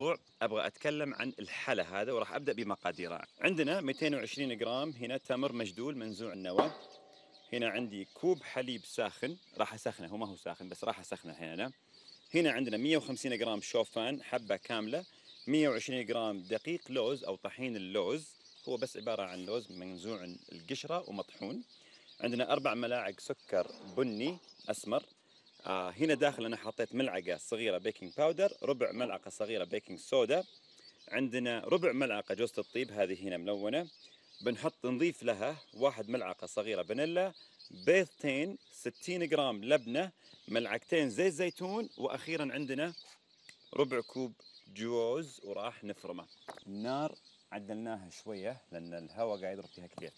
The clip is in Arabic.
الموضوع ابغى اتكلم عن الحلا هذا وراح ابدا بمقاديره عندنا 220 جرام هنا تمر مجدول منزوع النواه هنا عندي كوب حليب ساخن راح اسخنه هو ما هو ساخن بس راح اسخنه هنا هنا عندنا 150 جرام شوفان حبه كامله 120 جرام دقيق لوز او طحين اللوز هو بس عباره عن لوز منزوع القشره ومطحون عندنا اربع ملاعق سكر بني اسمر آه هنا داخل انا حطيت ملعقه صغيره بيكنج باودر ربع ملعقه صغيره بيكنج سودا عندنا ربع ملعقه جوزة الطيب هذه هنا ملونه بنحط نضيف لها واحد ملعقه صغيره فانيلا بيضتين 60 جرام لبنه ملعقتين زيت زيتون واخيرا عندنا ربع كوب جوز وراح نفرمه النار عدلناها شويه لان الهواء قاعد يضرب فيها كثير